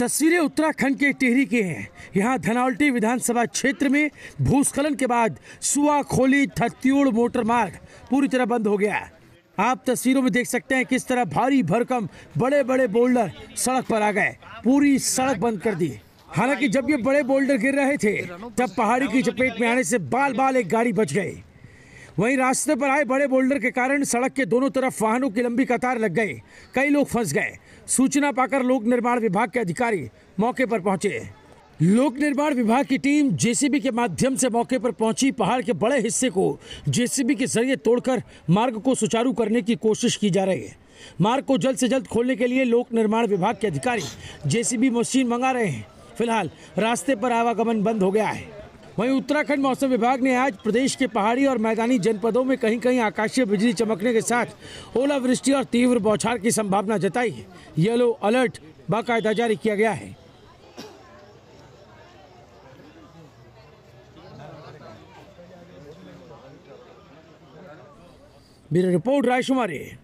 तस्वीरें उत्तराखंड के टिहरी की हैं यहाँ धनावल्टी विधानसभा क्षेत्र में भूस्खलन के बाद खोली थत्तीड़ मोटर मार्ग पूरी तरह बंद हो गया आप तस्वीरों में देख सकते हैं किस तरह भारी भरकम बड़े बड़े बोल्डर सड़क पर आ गए पूरी सड़क बंद कर दी हालांकि जब ये बड़े बोल्डर गिर रहे थे तब पहाड़ी की चपेट में आने से बाल बाल एक गाड़ी बच गई वहीं रास्ते पर आए बड़े बोल्डर के कारण सड़क के दोनों तरफ वाहनों की लंबी कतार लग गई कई लोग फंस गए सूचना पाकर लोक निर्माण विभाग के अधिकारी मौके पर पहुंचे लोक निर्माण विभाग की टीम जेसीबी के माध्यम से मौके पर पहुंची पहाड़ के बड़े हिस्से को जेसीबी के जरिए तोड़कर मार्ग को सुचारू करने की कोशिश की जा रही है मार्ग को जल्द से जल्द खोलने के लिए लोक निर्माण विभाग के अधिकारी जेसीबी मशीन मंगा रहे हैं फिलहाल रास्ते पर आवागमन बंद हो गया है वहीं उत्तराखंड मौसम विभाग ने आज प्रदेश के पहाड़ी और मैदानी जनपदों में कहीं कहीं आकाशीय बिजली चमकने के साथ ओलावृष्टि और तीव्र बौछार की संभावना जताई है येलो अलर्ट बाकायदा जारी किया गया है ब्यूरो रिपोर्ट रायशुमारी